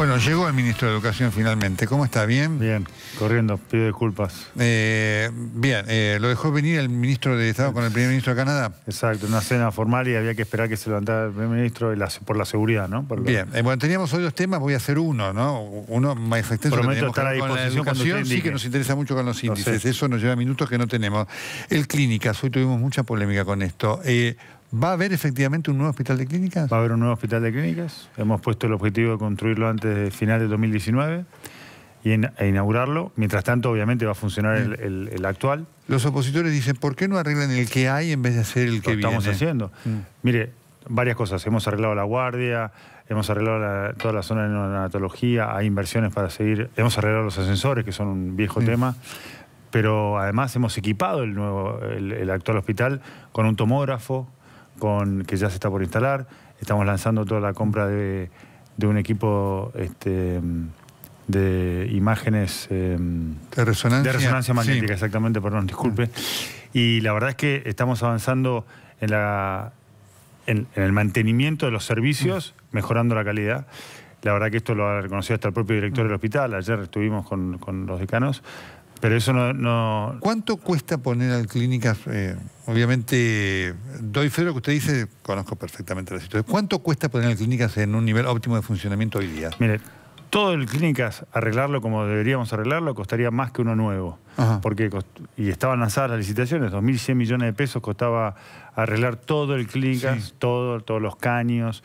Bueno, llegó el ministro de Educación finalmente. ¿Cómo está? ¿Bien? Bien, corriendo, pido disculpas. Eh, bien, eh, ¿lo dejó venir el ministro de Estado con el primer ministro de Canadá? Exacto, una cena formal y había que esperar que se levantara el primer ministro por la seguridad, ¿no? bien, eh, bueno, teníamos hoy dos temas, voy a hacer uno, ¿no? Uno más extenso Prometo que estar a con la educación, sí que nos interesa mucho con los índices, eso nos lleva minutos que no tenemos. El clínicas, hoy tuvimos mucha polémica con esto. ¿Va a haber efectivamente un nuevo hospital de clínicas? Va a haber un nuevo hospital de clínicas. Hemos puesto el objetivo de construirlo antes de final de 2019 e inaugurarlo. Mientras tanto, obviamente, va a funcionar el, actual. Los opositores dicen, ¿por qué no arreglan el que hay en vez de hacer el que viene? Lo estamos haciendo. Mm. Mire, varias cosas. Hemos arreglado la guardia, hemos arreglado toda la zona de neonatología, hay inversiones para seguir. Hemos arreglado los ascensores, que son un viejo mm. tema pero además hemos equipado el, nuevo, el, actual hospital con un tomógrafo, que ya se está por instalar. Estamos lanzando toda la compra de, un equipo este, de imágenes em, de, resonancia, magnética, exactamente, perdón, disculpe. Y la verdad es que estamos avanzando en, el mantenimiento de los servicios, mejorando la calidad. La verdad que esto lo ha reconocido hasta el propio director del hospital. Ayer estuvimos con los decanos pero eso no, no... ¿Cuánto cuesta poner al clínicas? Eh, obviamente, doy fe lo que usted dice, conozco perfectamente la situación. ¿Cuánto cuesta poner al clínicas en un nivel óptimo de funcionamiento hoy día? Mire, todo el clínicas, arreglarlo como deberíamos arreglarlo, costaría más que uno nuevo. Porque y estaban lanzadas las licitaciones, 2.100 millones de pesos costaba arreglar todo el clínicas, todo, todos los caños,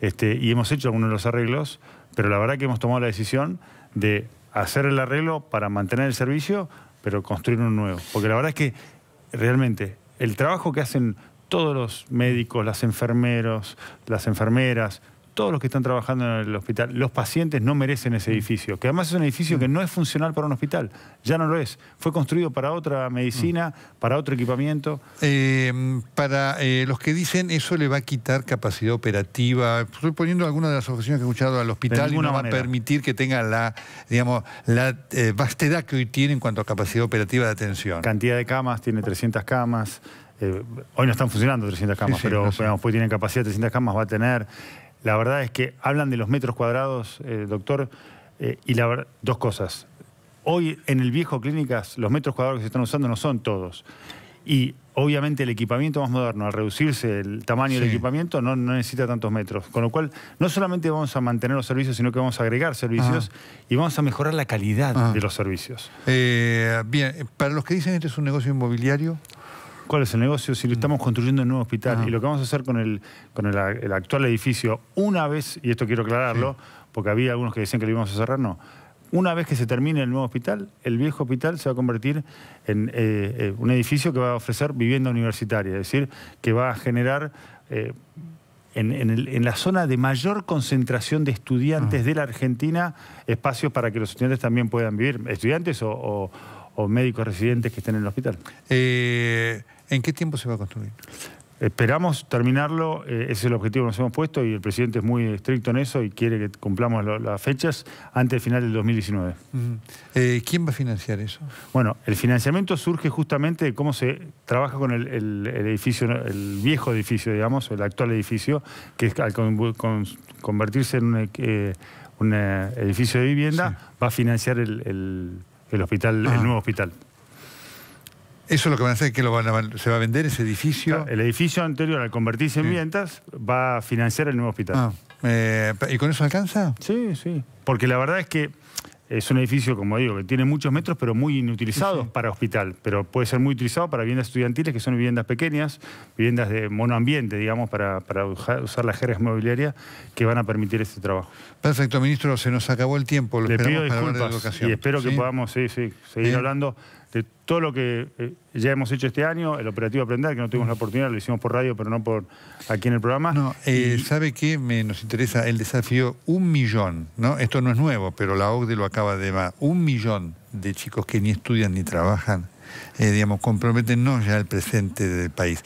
este, y hemos hecho algunos de los arreglos, pero la verdad que hemos tomado la decisión de hacer el arreglo para mantener el servicio, pero construir uno nuevo. Porque la verdad es que realmente el trabajo que hacen todos los médicos, las enfermeros, las enfermeras, todos los que están trabajando en el hospital, los pacientes no merecen ese mm. edificio, que además es un edificio mm. que no es funcional para un hospital, ya no lo es. Fue construido para otra medicina, mm. para otro equipamiento. Em, para eh, los que dicen eso le va a quitar capacidad operativa, estoy poniendo algunas de las objeciones que he escuchado al hospital y no va a permitir que tenga la, digamos, la eh, vastedad que hoy tiene en cuanto a capacidad operativa de atención. Cantidad de camas, tiene 300 camas. Eh, hoy no están funcionando 300 camas, pero pues tienen capacidad de 300 camas, va a tener la verdad es que hablan de los metros cuadrados, eh, doctor, eh, y la dos cosas. Hoy en el viejo clínicas los metros cuadrados que se están usando no son todos. Y obviamente el equipamiento más moderno, al reducirse el tamaño del equipamiento, no, necesita tantos metros. Con lo cual, no solamente vamos a mantener los servicios, sino que vamos a agregar servicios y vamos a mejorar la calidad de los servicios. Eh, bien, para los que dicen este es un negocio inmobiliario, cuál es el negocio, si lo estamos construyendo en un nuevo hospital ah. y lo que vamos a hacer con, el, con el, actual edificio, una vez, y esto quiero aclararlo, porque había algunos que decían que lo íbamos a cerrar, no. Una vez que se termine el nuevo hospital, el viejo hospital se va a convertir en eh, eh, un edificio que va a ofrecer vivienda universitaria, es decir, que va a generar... Eh, en, la zona de mayor concentración de estudiantes ah. de la Argentina, espacios para que los estudiantes también puedan vivir, estudiantes o o médicos residentes que estén en el hospital. Eh, ¿En qué tiempo se va a construir? Esperamos terminarlo, eh, ese es el objetivo que nos hemos puesto y el presidente es muy estricto en eso y quiere que cumplamos las fechas antes del final del 2019. Eh, ¿Quién va a financiar eso? Bueno, el financiamiento surge justamente de cómo se trabaja con el, edificio, el viejo edificio, digamos, el actual edificio, que al convertirse en un, edificio de vivienda va a financiar el el hospital, el ah. nuevo hospital. Eso es lo que van a hacer, que se va a vender ese edificio. El edificio anterior, al convertirse en vientas va a financiar el nuevo hospital. Ah, eh, ¿Y con eso alcanza? Sí, sí. Porque la verdad es que es un edificio, como digo, que tiene muchos metros, pero muy inutilizados para hospital. Pero puede ser muy utilizado para viviendas estudiantiles, que son viviendas pequeñas, viviendas de monoambiente, digamos, para, usar las jergas inmobiliarias que van a permitir este trabajo. Perfecto, ministro, se nos acabó el tiempo. Le pido disculpas y espero que podamos sí, seguir ¿Eh? hablando de todo lo que eh, ya hemos hecho este año, el operativo Aprender, que no tuvimos la oportunidad, lo hicimos por radio, pero no por aquí en el programa. No, eh, ¿sabe qué? Me, nos interesa el desafío un millón, ¿no? Esto no es nuevo, pero la OCDE lo acaba de más. Un millón de chicos que ni estudian ni trabajan, eh, digamos, comprometen ya el presente del país,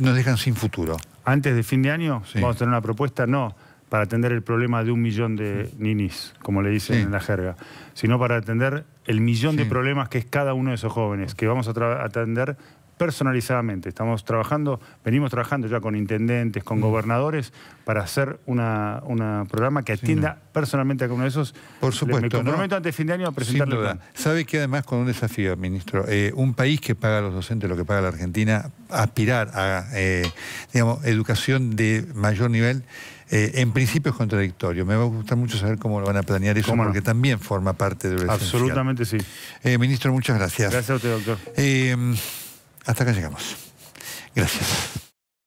nos dejan sin futuro. Antes de fin de año vamos a tener una propuesta, no para atender el problema de un millón de ninis, como le dicen en la jerga, sino para atender el millón de problemas que es cada uno de esos jóvenes, que vamos a atender personalizadamente. Estamos trabajando, venimos trabajando ya con intendentes, con mm. gobernadores, para hacer un una programa que atienda personalmente a uno de esos. Por supuesto. Me antes fin de año a presentarle. Sabe que además con un desafío, ministro, eh, un país que paga a los docentes lo que paga la Argentina, aspirar a eh, digamos, educación de mayor nivel. Eh, en principio es contradictorio. Me va a gustar mucho saber cómo lo van a planear eso, porque también forma parte de lo Absolutamente sí. ministro, muchas gracias. Gracias a usted, doctor. Hasta acá llegamos. Gracias.